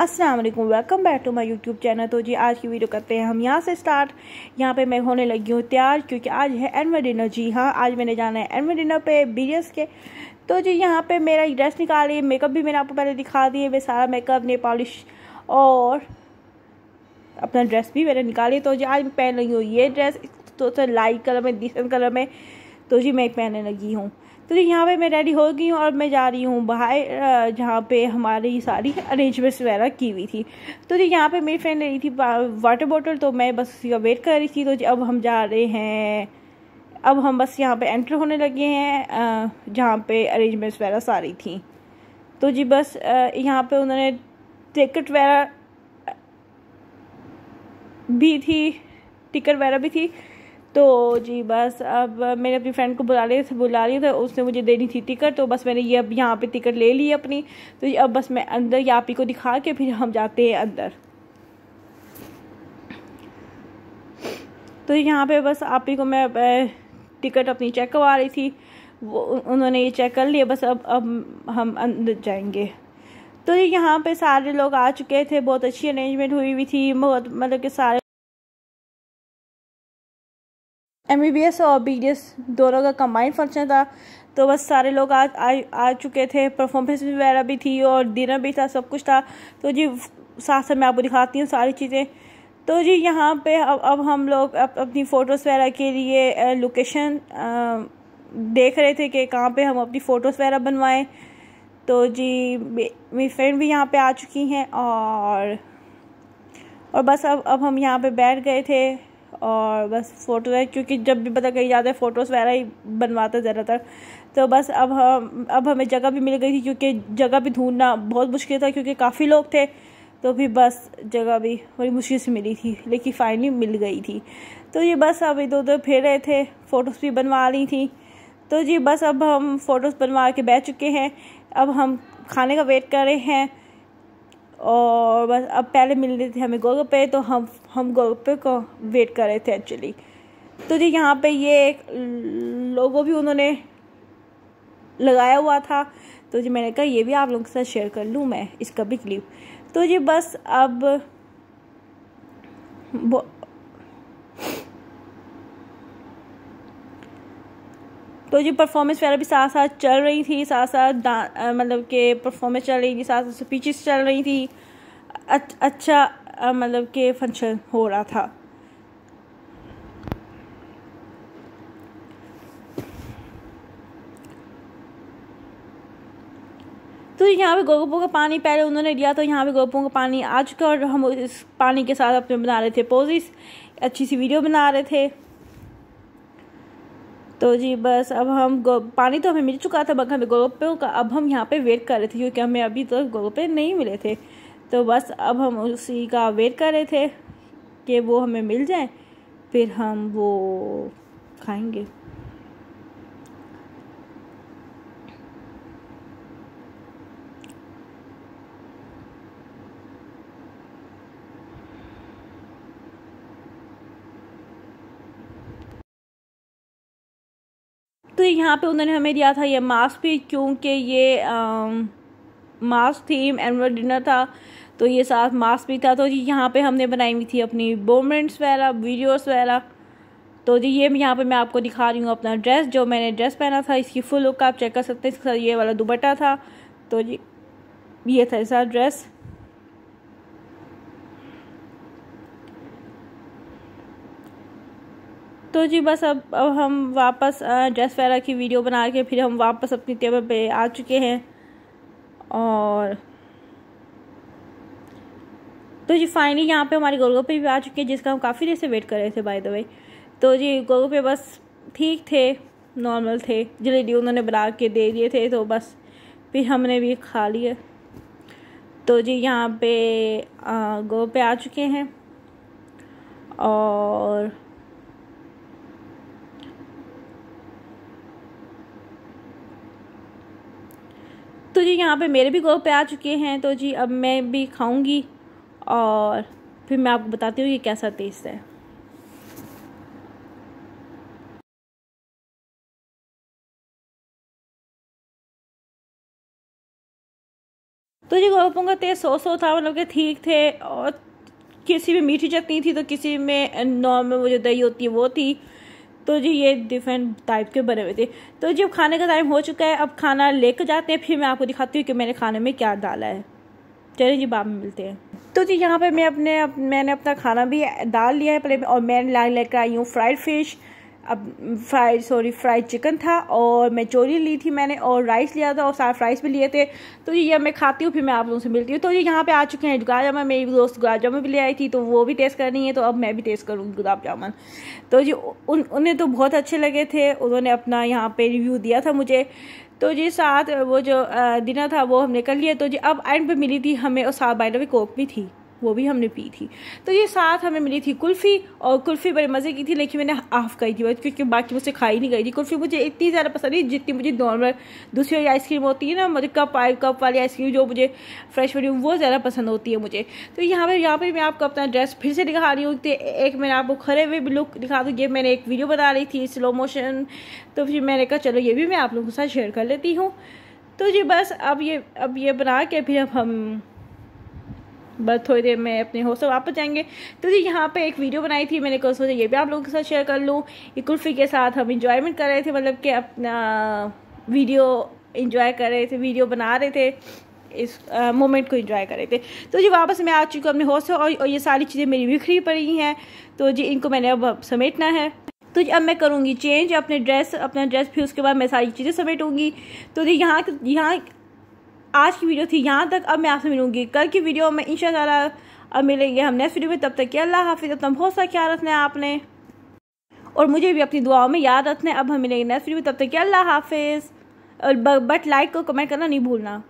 अस्सलाम वालेकुम welcome back to my YouTube channel तो जी आज की वीडियो करते हैं हम यहाँ से स्टार्ट यहाँ पे मैं होने लगी हूँ तैयार क्योंकि आज है एनवे डिनर जी हाँ आज मैंने जाना है एनवे डिनर पे बीरियस के तो जी यहाँ पे मेरा ड्रेस निकाली मेकअप भी मैंने आपको पहले दिखा दिए मैं सारा मेकअप ने पॉलिश और अपना ड्रेस भी मैंने निकाली तो जी आज मैं पहन रही हूँ ये ड्रेस तो लाइट कलर में डिसेंट कलर में तो जी मैं पहनने लगी हूँ तो यहाँ पे मैं रेडी हो गई हूँ और मैं जा रही हूँ बाहर जहाँ पे हमारी सारी अरेंजमेंट्स वगैरह की हुई थी तो जी यहाँ पे मेरी फ्रेंड ले रही थी वाटर बॉटल तो मैं बस उसी का वेट कर रही थी तो जी अब हम जा रहे हैं अब हम बस यहाँ पे एंटर होने लगे हैं जहाँ पे अरेंजमेंट्स वगैरह सारी थी तो जी बस यहाँ पे उन्होंने टिकट वगैरह भी थी टिकट वगैरह भी थी तो जी बस अब मैंने अपनी फ्रेंड को बुला लिया बुला लिया था उसने मुझे देनी थी टिकट तो बस मैंने ये अब यहाँ पे टिकट ले ली अपनी तो अब बस मैं अंदर या को दिखा के फिर हम जाते हैं अंदर तो यहाँ पे बस आप ही को मैं टिकट अपनी चेक करवा रही थी वो उन्होंने ये चेक कर लिया बस अब अब हम अंदर जाएंगे तो यहाँ पे सारे लोग आ चुके थे बहुत अच्छी अरेंजमेंट हुई हुई थी बहुत मतलब कि सारे एम बी बी एस और बी डी एस दोनों का कम्बाइंड फंक्शन था तो बस सारे लोग आ आ, आ चुके थे परफॉर्मेंस वगैरह भी थी और डिनर भी था सब कुछ था तो जी साथ साथ मैं आपको दिखाती हूँ सारी चीज़ें तो जी यहाँ पे अब अब हम लोग अप, अपनी फ़ोटोज़ वगैरह के लिए लोकेशन देख रहे थे कि कहाँ पे हम अपनी फ़ोटोज़ वगैरह बनवाएं तो जी मेरी फ्रेंड भी यहाँ पे आ चुकी हैं और और बस अब अब हम यहाँ पे बैठ गए थे और बस फ़ोटो है क्योंकि जब भी पता कहीं जाते हैं फ़ोटोज़ वगैरह ही बनवाते ज़्यादातर तो बस अब हम अब हमें जगह भी मिल गई थी क्योंकि जगह भी ढूंढना बहुत मुश्किल था क्योंकि काफ़ी लोग थे तो भी बस जगह भी बड़ी मुश्किल से मिली थी लेकिन फाइनली मिल गई थी तो ये बस अब इधर उधर फिर रहे थे फ़ोटोज़ भी बनवा रही थी तो जी बस अब हम फ़ोटोज़ बनवा के बैठ चुके हैं अब हम खाने का वेट कर रहे हैं और बस अब पहले मिल रहे थे हमें पे तो हम हम पे को वेट कर रहे थे एक्चुअली तो जी यहाँ पे ये एक लोगो भी उन्होंने लगाया हुआ था तो जी मैंने कहा ये भी आप लोगों के साथ शेयर कर लूँ मैं इसका भी क्लिप तो जी बस अब तो जो परफॉर्मेंस वगैरह भी साथ साथ चल रही थी साथ साथ मतलब के परफॉर्मेंस चल रही थी साथ साथ स्पीचेस चल रही थी अच, अच्छा मतलब के फंक्शन हो रहा था तो यहाँ पे गोगोपो का पानी पहले उन्होंने लिया तो यहाँ पे गोगोपो का पानी आ चुका और हम इस पानी के साथ अपने बना रहे थे पोजिस अच्छी सी वीडियो बना रहे थे तो जी बस अब हम पानी तो हमें मिल चुका था बगल में गोलगप्पे का अब हम यहाँ पे वेट कर रहे थे क्योंकि हमें अभी तक तो गोलगप्पे नहीं मिले थे तो बस अब हम उसी का वेट कर रहे थे कि वो हमें मिल जाए फिर हम वो खाएंगे तो यहाँ पे उन्होंने हमें दिया था ये मास्क भी क्योंकि ये मास्क थीम एनुअल डिनर था तो ये साथ मास्क भी था तो जी यहाँ पे हमने बनाई हुई थी अपनी बोमेंट्स वगैरह वीडियोस वगैरह तो जी ये यहाँ पे मैं आपको दिखा रही हूँ अपना ड्रेस जो मैंने ड्रेस पहना था इसकी फुल लुक आप चेक कर सकते हैं इसके साथ ये वाला दुबट्टा था तो जी ये था ऐसा ड्रेस तो जी बस अब अब हम वापस ड्रेस वगैरह की वीडियो बना के फिर हम वापस अपनी टेबल पे आ चुके हैं और तो जी फाइनली यहाँ पे हमारे गोलगप्पे भी आ चुके हैं जिसका हम काफ़ी देर से वेट कर रहे थे बाय द वे तो जी गोलगप्पे बस ठीक थे नॉर्मल थे जलेबी उन्होंने बना के दे दिए थे तो बस फिर हमने भी खा लिए तो जी यहाँ पे गोलगप्पे आ चुके हैं और तो जी यहाँ पे मेरे भी गोपे आ चुके हैं तो जी अब मैं भी खाऊंगी और फिर मैं आपको बताती हूँ ये कैसा टेस्ट है तो जी गोपों का टेस्ट सो सो था मतलब के ठीक थे और किसी में मीठी चटनी थी तो किसी में नॉर्मल वो जो दही होती है वो थी तो जी ये डिफरेंट टाइप के बने हुए थे तो जी अब खाने का टाइम हो चुका है अब खाना लेकर जाते हैं फिर मैं आपको दिखाती हूँ कि मैंने खाने में क्या डाला है चलिए जी बाद में मिलते हैं तो जी यहाँ पे मैं अपने अप, मैंने अपना खाना भी डाल लिया है पहले और मैं ला लेकर आई हूँ फ्राइड फिश अब फ्राइड सॉरी फ्राइड चिकन था और मैं चोरी ली थी मैंने और राइस लिया था और सारा फ्राइस भी लिए थे तो ये मैं खाती हूँ फिर मैं आप लोगों से मिलती हूँ तो ये यहाँ पे आ चुके हैं गुलाब मेरी दोस्त गुलाब जामुन भी ले आई थी तो वो भी टेस्ट करनी है तो अब मैं भी टेस्ट करूँगी गुलाब जामुन तो जी उन उन्हें तो बहुत अच्छे लगे थे उन्होंने अपना यहाँ पर रिव्यू दिया था मुझे तो जी साथ वो जो डिनर था वो हमने कर लिया तो जी अब एंड पे मिली थी हमें और साथ बाइडर भी कोक भी थी वो भी हमने पी थी तो ये साथ हमें मिली थी कुल्फ़ी और कुल्फ़ी बड़े मज़े की थी लेकिन मैंने हाफ खाई थी क्योंकि बाकी मुझसे खाई नहीं गई थी कुल्फ़ी मुझे इतनी ज़्यादा पसंद नहीं जितनी मुझे नॉर्मल दूसरी वाली आइसक्रीम होती है ना मुझे कप आई कप वाली आइसक्रीम जो मुझे फ्रेश वाली वो ज़्यादा पसंद होती है मुझे तो यहाँ पर यहाँ पर मैं आपको अपना ड्रेस फिर से दिखा रही हूँ एक मैंने आपको खड़े हुए भी लुक दिखा दूँ ये मैंने एक वीडियो बना रही थी स्लो मोशन तो फिर मैंने कहा चलो ये भी मैं आप लोगों के साथ शेयर कर लेती हूँ तो जी बस अब ये अब ये बना के फिर अब हम बस थोड़ी देर में अपने होस्ट वापस जाएंगे तो जी यहाँ पे एक वीडियो बनाई थी मैंने कहा सोचा ये भी आप लोगों के साथ शेयर कर लूँ ये कुल्फ़ी के साथ हम इंजॉयमेंट कर रहे थे मतलब कि अपना वीडियो इंजॉय कर रहे थे वीडियो बना रहे थे इस मोमेंट को इंजॉय कर रहे थे तो जी वापस मैं आ चुकी हूँ अपने होस्ट और, और ये सारी चीज़ें मेरी बिखरी पड़ी हैं तो जी इनको मैंने अब समेटना है तो जी अब मैं करूँगी चेंज अपने ड्रेस अपना ड्रेस फिर उसके बाद मैं सारी चीज़ें समेटूँगी तो जी यहाँ यहाँ आज की वीडियो थी यहाँ तक अब मैं आपसे मिलूंगी कल की वीडियो में इन अब मिलेंगे हम नेक्स्ट वीडियो में तब तक के अल्लाह हाफिज़ अपना बहुत सा ख्याल रखना है आपने और मुझे भी अपनी दुआओं में याद रखना है अब हम मिलेंगे नेक्स्ट वीडियो में तब तक के अल्लाह हाफिज़ और बट लाइक और कमेंट करना नहीं भूलना